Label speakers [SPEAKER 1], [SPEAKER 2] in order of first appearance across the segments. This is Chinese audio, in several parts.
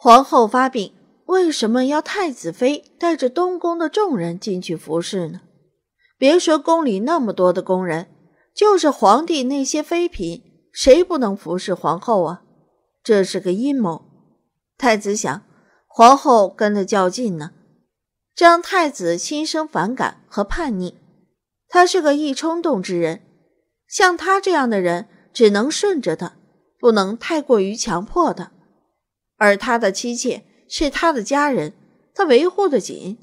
[SPEAKER 1] 皇后发病，为什么要太子妃带着东宫的众人进去服侍呢？别说宫里那么多的宫人，就是皇帝那些妃嫔，谁不能服侍皇后啊？这是个阴谋。太子想，皇后跟他较劲呢，这让太子心生反感和叛逆。他是个易冲动之人，像他这样的人，只能顺着他，不能太过于强迫他。而他的妻妾是他的家人，他维护的紧。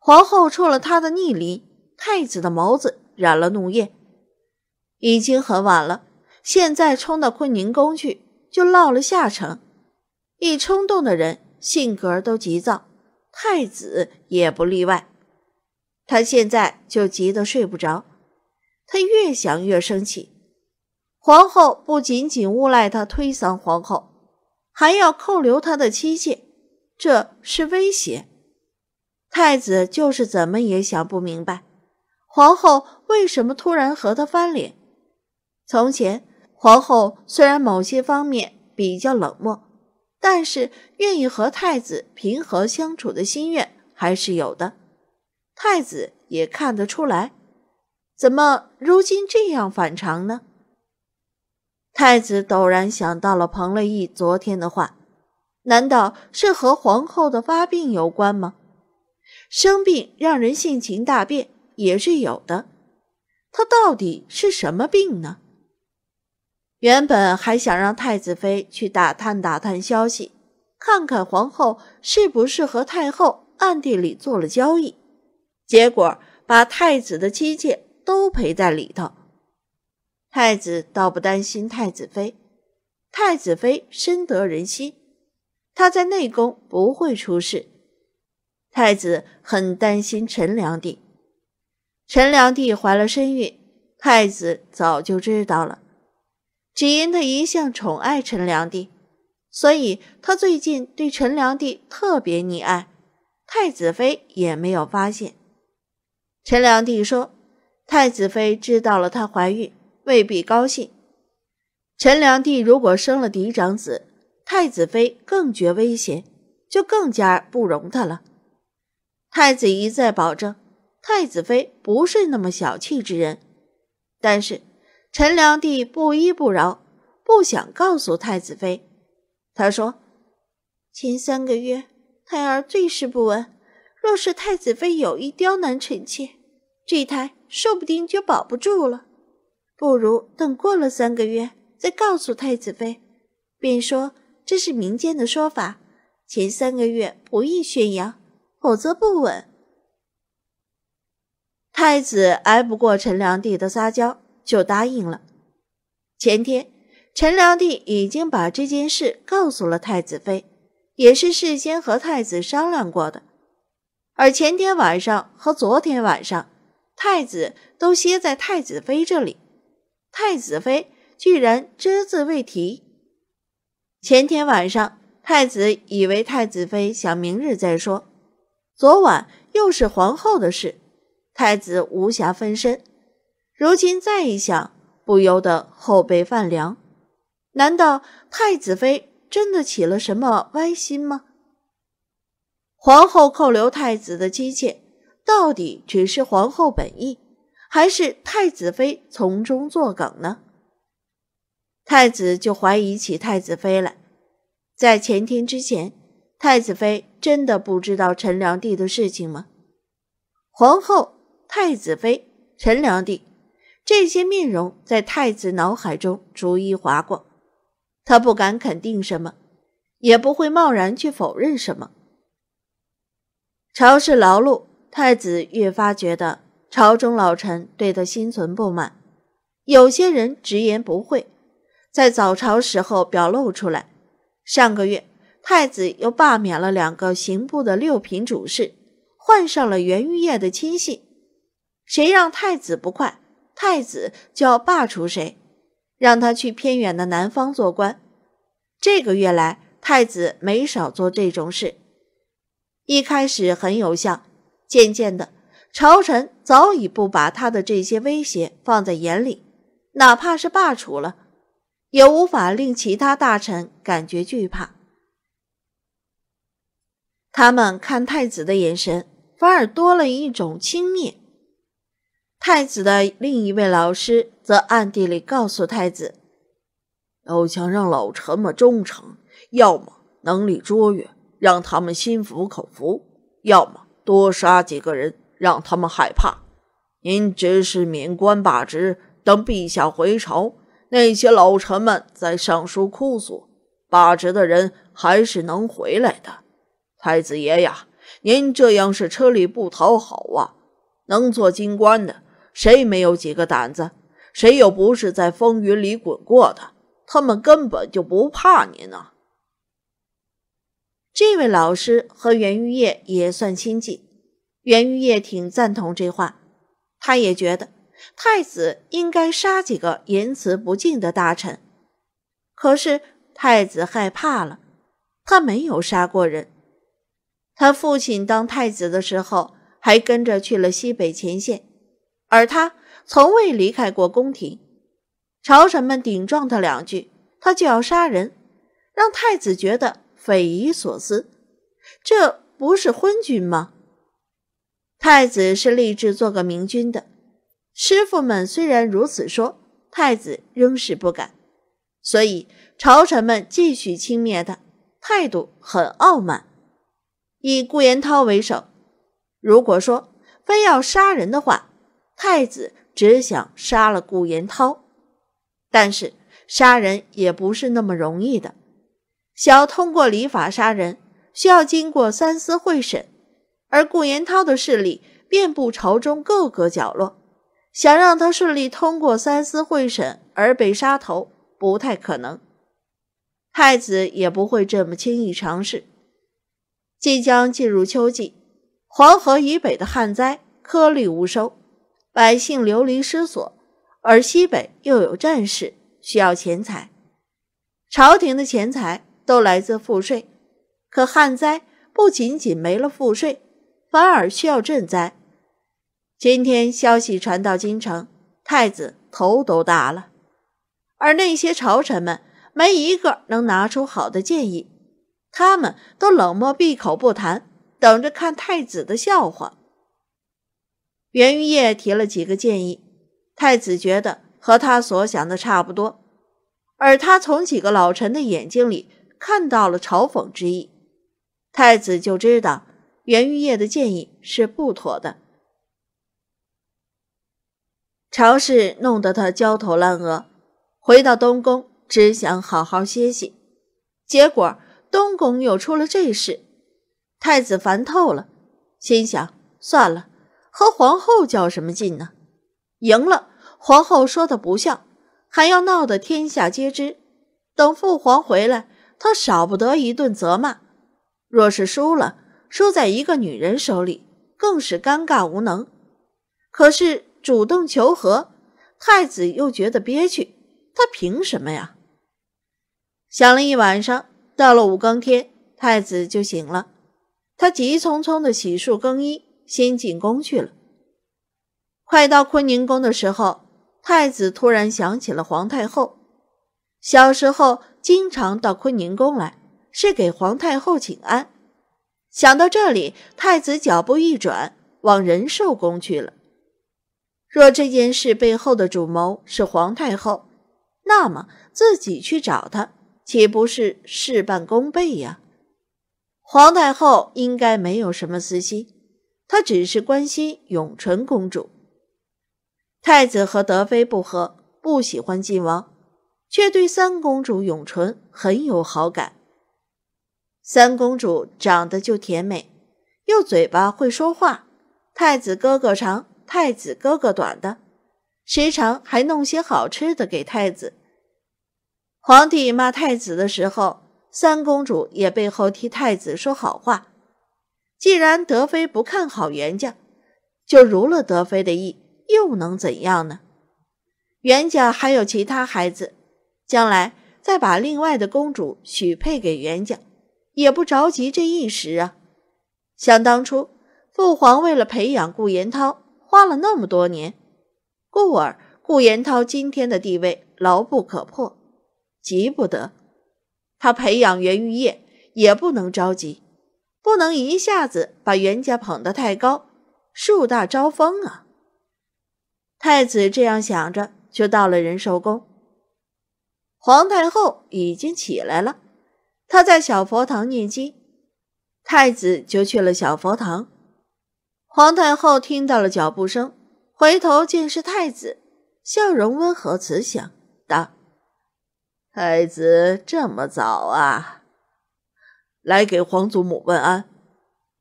[SPEAKER 1] 皇后触了他的逆鳞，太子的眸子染了怒焰。已经很晚了，现在冲到坤宁宫去，就落了下乘。一冲动的人性格都急躁，太子也不例外。他现在就急得睡不着，他越想越生气。皇后不仅仅诬赖他，推搡皇后。还要扣留他的妻妾，这是威胁。太子就是怎么也想不明白，皇后为什么突然和他翻脸。从前，皇后虽然某些方面比较冷漠，但是愿意和太子平和相处的心愿还是有的。太子也看得出来，怎么如今这样反常呢？太子陡然想到了彭乐毅昨天的话，难道是和皇后的发病有关吗？生病让人性情大变也是有的。她到底是什么病呢？原本还想让太子妃去打探打探消息，看看皇后是不是和太后暗地里做了交易，结果把太子的妻妾都陪在里头。太子倒不担心太子妃，太子妃深得人心，她在内宫不会出事。太子很担心陈良娣，陈良娣怀了身孕，太子早就知道了，只因他一向宠爱陈良娣，所以他最近对陈良娣特别溺爱，太子妃也没有发现。陈良娣说，太子妃知道了她怀孕。未必高兴。陈良娣如果生了嫡长子，太子妃更觉危险，就更加不容她了。太子一再保证，太子妃不是那么小气之人，但是陈良娣不依不饶，不想告诉太子妃。她说：“前三个月胎儿最是不稳，若是太子妃有意刁难臣妾，这胎说不定就保不住了。”不如等过了三个月再告诉太子妃，便说这是民间的说法，前三个月不宜宣扬，否则不稳。太子挨不过陈良娣的撒娇，就答应了。前天，陈良娣已经把这件事告诉了太子妃，也是事先和太子商量过的。而前天晚上和昨天晚上，太子都歇在太子妃这里。太子妃居然只字未提。前天晚上，太子以为太子妃想明日再说；昨晚又是皇后的事，太子无暇分身。如今再一想，不由得后背泛凉。难道太子妃真的起了什么歪心吗？皇后扣留太子的妻妾，到底只是皇后本意？还是太子妃从中作梗呢？太子就怀疑起太子妃来。在前天之前，太子妃真的不知道陈良娣的事情吗？皇后、太子妃、陈良娣，这些面容在太子脑海中逐一划过。他不敢肯定什么，也不会贸然去否认什么。朝事劳碌，太子越发觉得。朝中老臣对他心存不满，有些人直言不讳，在早朝时候表露出来。上个月，太子又罢免了两个刑部的六品主事，换上了袁玉业的亲信。谁让太子不快，太子就要罢黜谁，让他去偏远的南方做官。这个月来，太子没少做这种事。一开始很有效，渐渐的。朝臣早已不把他的这些威胁放在眼里，哪怕是罢黜了，也无法令其他大臣感觉惧怕。他们看太子的眼神，反而多了一种轻蔑。太子的另一位老师则暗地里告诉太子：“要想让老臣们忠诚，要么能力卓越，让他们心服口服；要么多杀几个人。”让他们害怕。您只是免官罢职，等陛下回朝，那些老臣们在上书哭诉，罢职的人还是能回来的。太子爷呀，您这样是车里不讨好啊！能做京官的，谁没有几个胆子？谁又不是在风云里滚过的？他们根本就不怕您啊！这位老师和袁玉业也算亲近。袁玉叶挺赞同这话，他也觉得太子应该杀几个言辞不敬的大臣。可是太子害怕了，他没有杀过人。他父亲当太子的时候还跟着去了西北前线，而他从未离开过宫廷。朝臣们顶撞他两句，他就要杀人，让太子觉得匪夷所思。这不是昏君吗？太子是立志做个明君的，师傅们虽然如此说，太子仍是不敢，所以朝臣们继续轻蔑他，态度很傲慢。以顾延涛为首，如果说非要杀人的话，太子只想杀了顾延涛，但是杀人也不是那么容易的，想要通过礼法杀人，需要经过三司会审。而顾延涛的势力遍布朝中各个角落，想让他顺利通过三司会审而被杀头，不太可能。太子也不会这么轻易尝试。即将进入秋季，黄河以北的旱灾颗粒无收，百姓流离失所，而西北又有战事，需要钱财。朝廷的钱财都来自赋税，可旱灾不仅仅没了赋税。反而需要赈灾。今天消息传到京城，太子头都大了。而那些朝臣们没一个能拿出好的建议，他们都冷漠闭口不谈，等着看太子的笑话。袁玉业提了几个建议，太子觉得和他所想的差不多，而他从几个老臣的眼睛里看到了嘲讽之意，太子就知道。袁玉叶的建议是不妥的，朝事弄得他焦头烂额，回到东宫只想好好歇息，结果东宫又出了这事，太子烦透了，心想算了，和皇后较什么劲呢？赢了，皇后说的不像，还要闹得天下皆知，等父皇回来，他少不得一顿责骂；若是输了，输在一个女人手里，更是尴尬无能。可是主动求和，太子又觉得憋屈，他凭什么呀？想了一晚上，到了五更天，太子就醒了。他急匆匆的洗漱更衣，先进宫去了。快到坤宁宫的时候，太子突然想起了皇太后，小时候经常到坤宁宫来，是给皇太后请安。想到这里，太子脚步一转，往仁寿宫去了。若这件事背后的主谋是皇太后，那么自己去找她，岂不是事半功倍呀？皇太后应该没有什么私心，她只是关心永淳公主。太子和德妃不和，不喜欢晋王，却对三公主永淳很有好感。三公主长得就甜美，又嘴巴会说话。太子哥哥长，太子哥哥短的，时常还弄些好吃的给太子。皇帝骂太子的时候，三公主也背后替太子说好话。既然德妃不看好袁家，就如了德妃的意，又能怎样呢？袁家还有其他孩子，将来再把另外的公主许配给袁家。也不着急这一时啊。想当初，父皇为了培养顾延涛，花了那么多年，故而顾延涛今天的地位牢不可破，急不得。他培养袁玉业也不能着急，不能一下子把袁家捧得太高，树大招风啊。太子这样想着，就到了仁寿宫，皇太后已经起来了。他在小佛堂念经，太子就去了小佛堂。皇太后听到了脚步声，回头见是太子，笑容温和慈祥，道：“太子这么早啊，来给皇祖母问安。”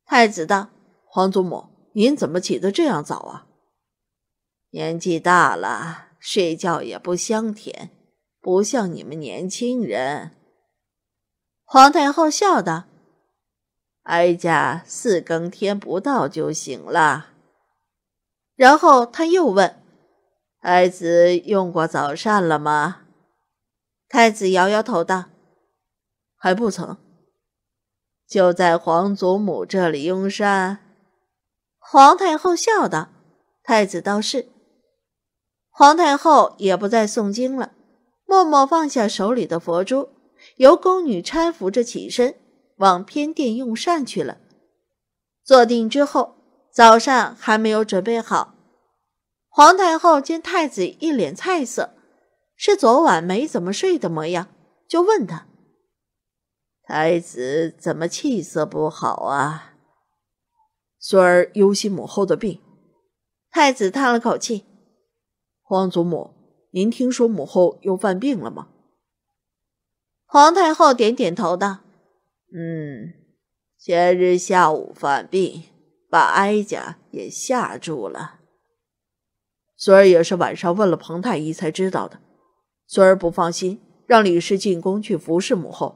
[SPEAKER 1] 太子道：“皇祖母，您怎么起得这样早啊？年纪大了，睡觉也不香甜，不像你们年轻人。”皇太后笑道：“哀家四更天不到就醒了。”然后他又问：“太子用过早膳了吗？”太子摇摇头道：“还不曾。”就在皇祖母这里用膳。皇太后笑道：“太子倒是……”皇太后也不再诵经了，默默放下手里的佛珠。由宫女搀扶着起身，往偏殿用膳去了。坐定之后，早膳还没有准备好。皇太后见太子一脸菜色，是昨晚没怎么睡的模样，就问他：“太子怎么气色不好啊？”“孙儿忧心母后的病。”太子叹了口气：“皇祖母，您听说母后又犯病了吗？”皇太后点点头道：“嗯，前日下午犯病，把哀家也吓住了。孙儿也是晚上问了彭太医才知道的。孙儿不放心，让李氏进宫去服侍母后。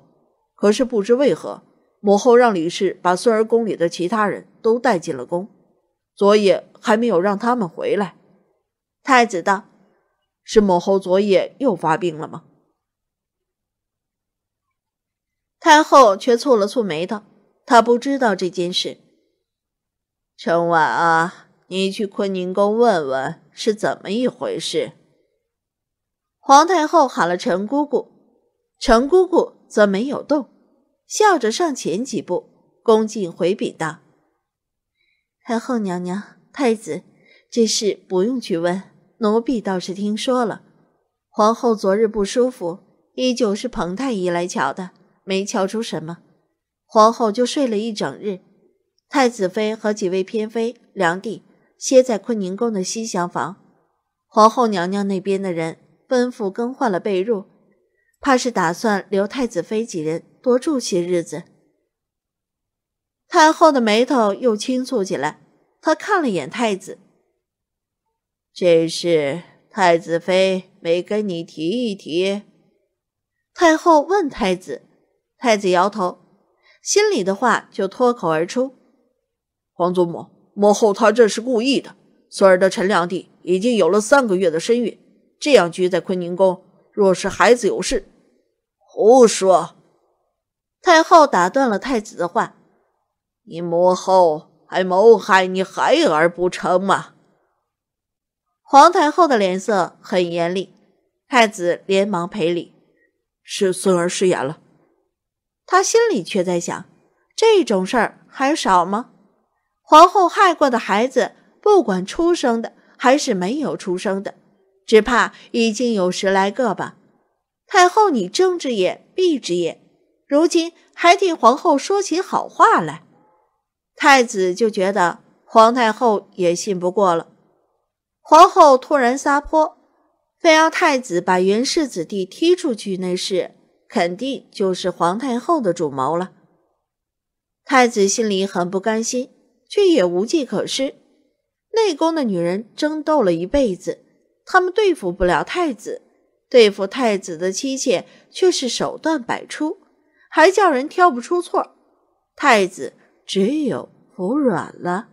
[SPEAKER 1] 可是不知为何，母后让李氏把孙儿宫里的其他人都带进了宫，昨夜还没有让他们回来。”太子道：“是母后昨夜又发病了吗？”太后却蹙了蹙眉道：“她不知道这件事。陈婉啊，你去坤宁宫问问是怎么一回事。”皇太后喊了陈姑姑，陈姑姑则没有动，笑着上前几步，恭敬回禀道：“太后娘娘，太子，这事不用去问，奴婢倒是听说了，皇后昨日不舒服，依旧是彭太医来瞧的。”没瞧出什么，皇后就睡了一整日。太子妃和几位嫔妃、良娣歇在坤宁宫的西厢房。皇后娘娘那边的人吩咐更换了被褥，怕是打算留太子妃几人多住些日子。太后的眉头又轻蹙起来，她看了一眼太子。这事太子妃没跟你提一提？太后问太子。太子摇头，心里的话就脱口而出：“皇祖母、母后，她这是故意的。孙儿的陈良娣已经有了三个月的身孕，这样居在坤宁宫，若是孩子有事……”胡说！太后打断了太子的话：“你母后还谋害你孩儿不成吗？”皇太后的脸色很严厉，太子连忙赔礼：“是孙儿失言了。”他心里却在想，这种事儿还少吗？皇后害过的孩子，不管出生的还是没有出生的，只怕已经有十来个吧。太后你睁只眼闭只眼，如今还替皇后说起好话来，太子就觉得皇太后也信不过了。皇后突然撒泼，非要太子把元氏子弟踢出去那事肯定就是皇太后的主谋了。太子心里很不甘心，却也无计可施。内宫的女人争斗了一辈子，他们对付不了太子，对付太子的妻妾却是手段百出，还叫人挑不出错。太子只有服软了。